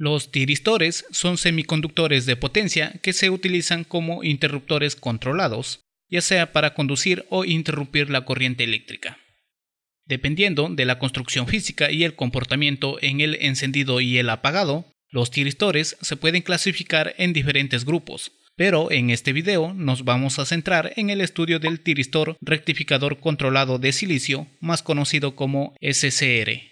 Los tiristores son semiconductores de potencia que se utilizan como interruptores controlados, ya sea para conducir o interrumpir la corriente eléctrica. Dependiendo de la construcción física y el comportamiento en el encendido y el apagado, los tiristores se pueden clasificar en diferentes grupos, pero en este video nos vamos a centrar en el estudio del tiristor rectificador controlado de silicio, más conocido como SCR.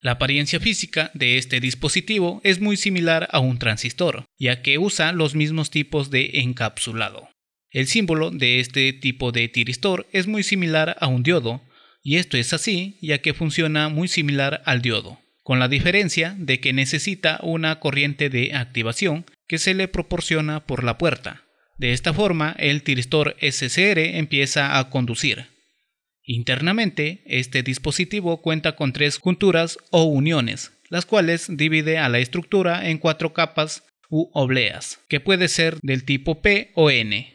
La apariencia física de este dispositivo es muy similar a un transistor, ya que usa los mismos tipos de encapsulado. El símbolo de este tipo de tiristor es muy similar a un diodo, y esto es así ya que funciona muy similar al diodo, con la diferencia de que necesita una corriente de activación que se le proporciona por la puerta. De esta forma, el tiristor SCR empieza a conducir, Internamente, este dispositivo cuenta con tres junturas o uniones, las cuales divide a la estructura en cuatro capas u obleas, que puede ser del tipo P o N.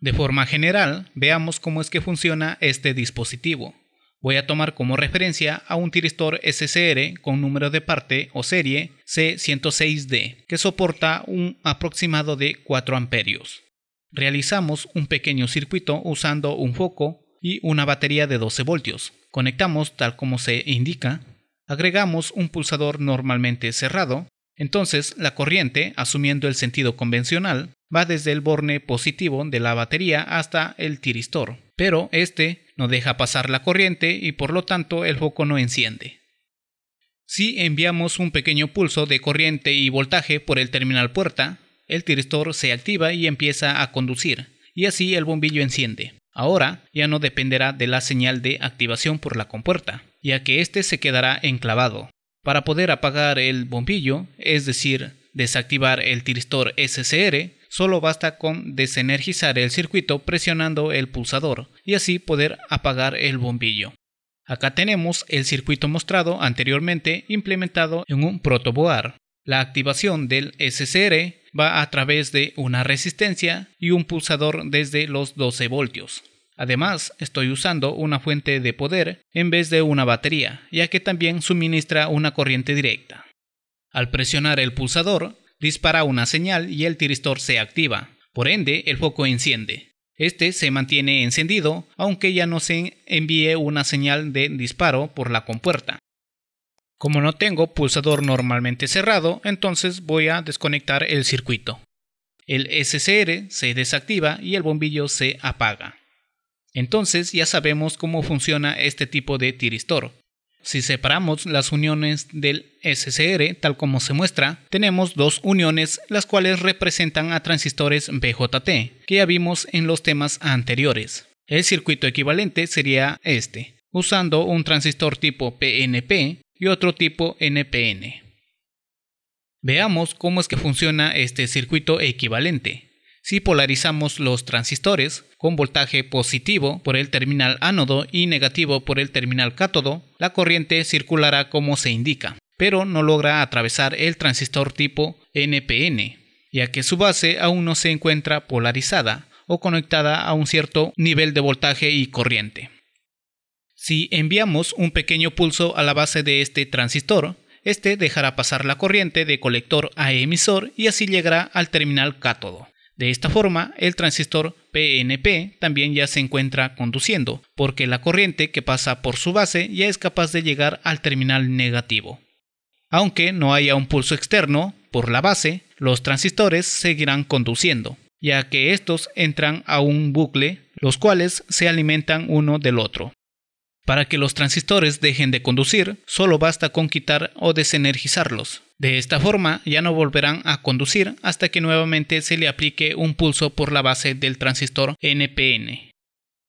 De forma general, veamos cómo es que funciona este dispositivo. Voy a tomar como referencia a un tiristor SCR con número de parte o serie C106D, que soporta un aproximado de 4 amperios. Realizamos un pequeño circuito usando un foco, y una batería de 12 voltios. Conectamos tal como se indica, agregamos un pulsador normalmente cerrado, entonces la corriente, asumiendo el sentido convencional, va desde el borne positivo de la batería hasta el tiristor, pero este no deja pasar la corriente y por lo tanto el foco no enciende. Si enviamos un pequeño pulso de corriente y voltaje por el terminal puerta, el tiristor se activa y empieza a conducir, y así el bombillo enciende. Ahora ya no dependerá de la señal de activación por la compuerta, ya que éste se quedará enclavado. Para poder apagar el bombillo, es decir, desactivar el tristor SCR, solo basta con desenergizar el circuito presionando el pulsador y así poder apagar el bombillo. Acá tenemos el circuito mostrado anteriormente implementado en un protoboard. La activación del SCR va a través de una resistencia y un pulsador desde los 12 voltios. Además, estoy usando una fuente de poder en vez de una batería, ya que también suministra una corriente directa. Al presionar el pulsador, dispara una señal y el tiristor se activa, por ende el foco enciende. Este se mantiene encendido aunque ya no se envíe una señal de disparo por la compuerta. Como no tengo pulsador normalmente cerrado, entonces voy a desconectar el circuito. El SCR se desactiva y el bombillo se apaga. Entonces ya sabemos cómo funciona este tipo de tiristor. Si separamos las uniones del SCR tal como se muestra, tenemos dos uniones las cuales representan a transistores BJT, que ya vimos en los temas anteriores. El circuito equivalente sería este, usando un transistor tipo PNP y otro tipo NPN. Veamos cómo es que funciona este circuito equivalente. Si polarizamos los transistores con voltaje positivo por el terminal ánodo y negativo por el terminal cátodo, la corriente circulará como se indica, pero no logra atravesar el transistor tipo NPN, ya que su base aún no se encuentra polarizada o conectada a un cierto nivel de voltaje y corriente. Si enviamos un pequeño pulso a la base de este transistor, este dejará pasar la corriente de colector a emisor y así llegará al terminal cátodo. De esta forma, el transistor PNP también ya se encuentra conduciendo, porque la corriente que pasa por su base ya es capaz de llegar al terminal negativo. Aunque no haya un pulso externo por la base, los transistores seguirán conduciendo, ya que estos entran a un bucle, los cuales se alimentan uno del otro. Para que los transistores dejen de conducir, solo basta con quitar o desenergizarlos. De esta forma ya no volverán a conducir hasta que nuevamente se le aplique un pulso por la base del transistor NPN.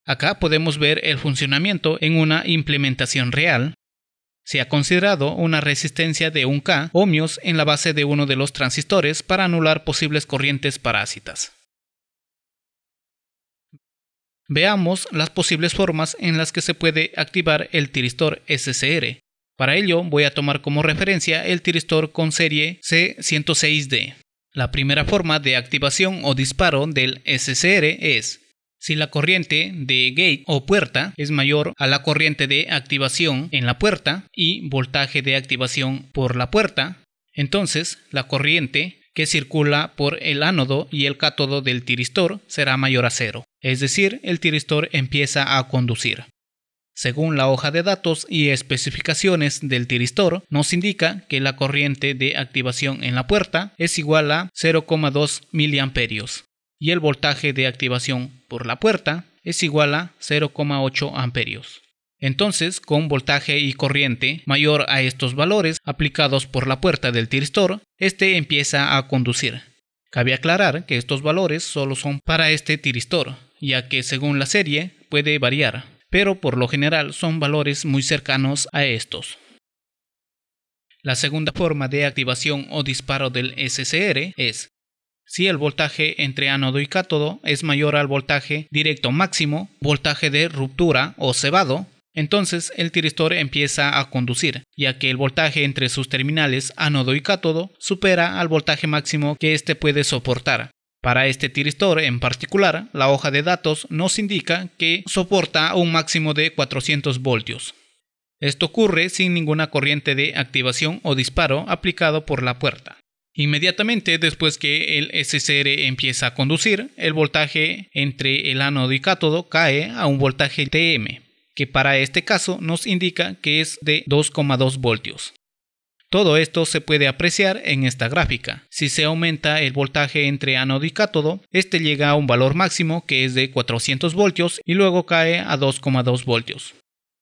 Acá podemos ver el funcionamiento en una implementación real. Se ha considerado una resistencia de 1K ohmios en la base de uno de los transistores para anular posibles corrientes parásitas. Veamos las posibles formas en las que se puede activar el tiristor SCR. Para ello voy a tomar como referencia el tiristor con serie C106D. La primera forma de activación o disparo del SCR es si la corriente de gate o puerta es mayor a la corriente de activación en la puerta y voltaje de activación por la puerta, entonces la corriente que circula por el ánodo y el cátodo del tiristor será mayor a cero, es decir, el tiristor empieza a conducir. Según la hoja de datos y especificaciones del tiristor, nos indica que la corriente de activación en la puerta es igual a 0,2 mA, y el voltaje de activación por la puerta es igual a 0,8 amperios. Entonces, con voltaje y corriente mayor a estos valores aplicados por la puerta del tiristor, este empieza a conducir. Cabe aclarar que estos valores solo son para este tiristor, ya que según la serie puede variar, pero por lo general son valores muy cercanos a estos. La segunda forma de activación o disparo del SCR es si el voltaje entre ánodo y cátodo es mayor al voltaje directo máximo, voltaje de ruptura o cebado, entonces el tiristor empieza a conducir, ya que el voltaje entre sus terminales ánodo y cátodo supera al voltaje máximo que éste puede soportar. Para este tiristor en particular, la hoja de datos nos indica que soporta un máximo de 400 voltios. Esto ocurre sin ninguna corriente de activación o disparo aplicado por la puerta. Inmediatamente después que el SCR empieza a conducir, el voltaje entre el ánodo y cátodo cae a un voltaje TM, que para este caso nos indica que es de 2,2 voltios. Todo esto se puede apreciar en esta gráfica. Si se aumenta el voltaje entre ánodo y cátodo, este llega a un valor máximo que es de 400 voltios y luego cae a 2,2 voltios.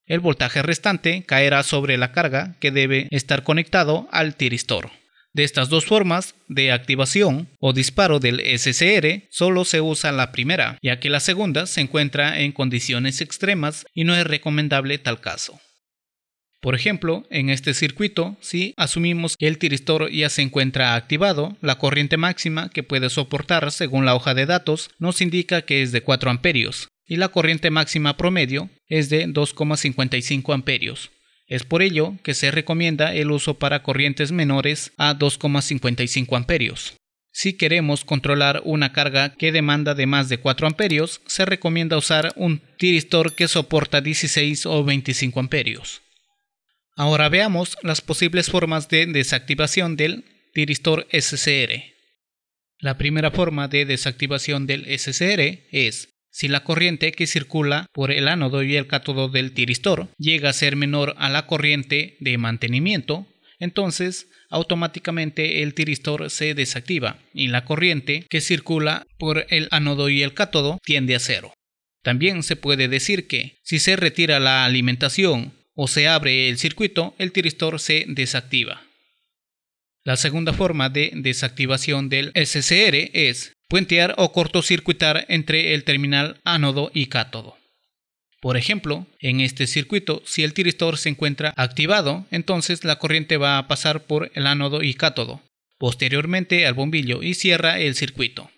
El voltaje restante caerá sobre la carga que debe estar conectado al tiristor. De estas dos formas de activación o disparo del SCR, solo se usa la primera, ya que la segunda se encuentra en condiciones extremas y no es recomendable tal caso. Por ejemplo, en este circuito, si asumimos que el tiristor ya se encuentra activado, la corriente máxima que puede soportar según la hoja de datos nos indica que es de 4 amperios y la corriente máxima promedio es de 2,55 amperios. Es por ello que se recomienda el uso para corrientes menores a 2,55 amperios. Si queremos controlar una carga que demanda de más de 4 amperios, se recomienda usar un tiristor que soporta 16 o 25 amperios. Ahora veamos las posibles formas de desactivación del tiristor SCR. La primera forma de desactivación del SCR es si la corriente que circula por el ánodo y el cátodo del tiristor llega a ser menor a la corriente de mantenimiento, entonces automáticamente el tiristor se desactiva y la corriente que circula por el ánodo y el cátodo tiende a cero. También se puede decir que si se retira la alimentación o se abre el circuito, el tiristor se desactiva. La segunda forma de desactivación del SCR es puentear o cortocircuitar entre el terminal ánodo y cátodo. Por ejemplo, en este circuito, si el tiristor se encuentra activado, entonces la corriente va a pasar por el ánodo y cátodo, posteriormente al bombillo y cierra el circuito.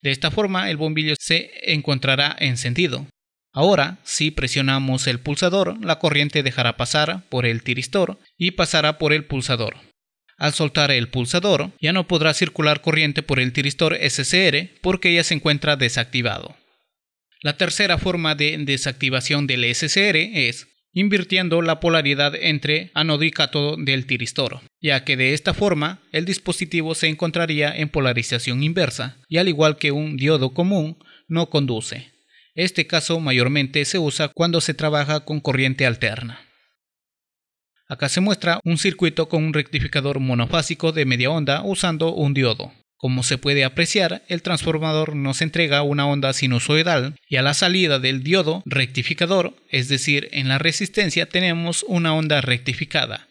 De esta forma el bombillo se encontrará encendido. Ahora, si presionamos el pulsador, la corriente dejará pasar por el tiristor y pasará por el pulsador, al soltar el pulsador, ya no podrá circular corriente por el tiristor SCR porque ya se encuentra desactivado. La tercera forma de desactivación del SCR es invirtiendo la polaridad entre ánodo y cátodo del tiristor, ya que de esta forma el dispositivo se encontraría en polarización inversa y al igual que un diodo común no conduce. Este caso mayormente se usa cuando se trabaja con corriente alterna. Acá se muestra un circuito con un rectificador monofásico de media onda usando un diodo. Como se puede apreciar, el transformador nos entrega una onda sinusoidal y a la salida del diodo rectificador, es decir, en la resistencia tenemos una onda rectificada.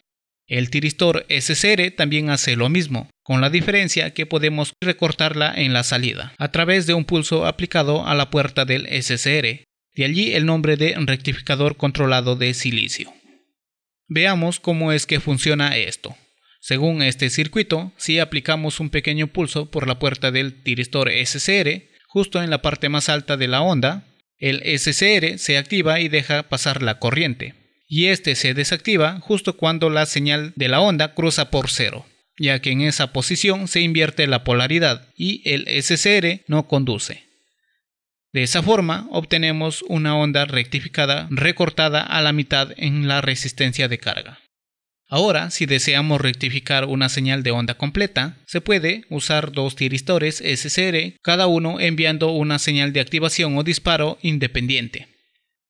El tiristor SCR también hace lo mismo, con la diferencia que podemos recortarla en la salida, a través de un pulso aplicado a la puerta del SCR, de allí el nombre de rectificador controlado de silicio. Veamos cómo es que funciona esto. Según este circuito, si aplicamos un pequeño pulso por la puerta del tiristor SCR, justo en la parte más alta de la onda, el SCR se activa y deja pasar la corriente, y este se desactiva justo cuando la señal de la onda cruza por cero, ya que en esa posición se invierte la polaridad y el SCR no conduce. De esa forma obtenemos una onda rectificada recortada a la mitad en la resistencia de carga. Ahora, si deseamos rectificar una señal de onda completa, se puede usar dos tiristores SCR, cada uno enviando una señal de activación o disparo independiente.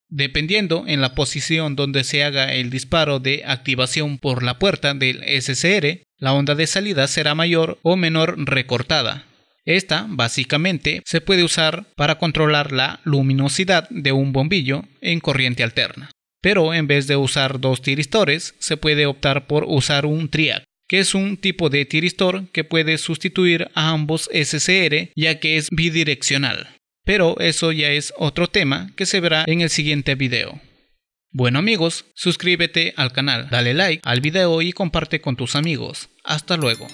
Dependiendo en la posición donde se haga el disparo de activación por la puerta del SCR, la onda de salida será mayor o menor recortada, esta, básicamente, se puede usar para controlar la luminosidad de un bombillo en corriente alterna. Pero en vez de usar dos tiristores, se puede optar por usar un triac, que es un tipo de tiristor que puede sustituir a ambos SCR ya que es bidireccional. Pero eso ya es otro tema que se verá en el siguiente video. Bueno amigos, suscríbete al canal, dale like al video y comparte con tus amigos. Hasta luego.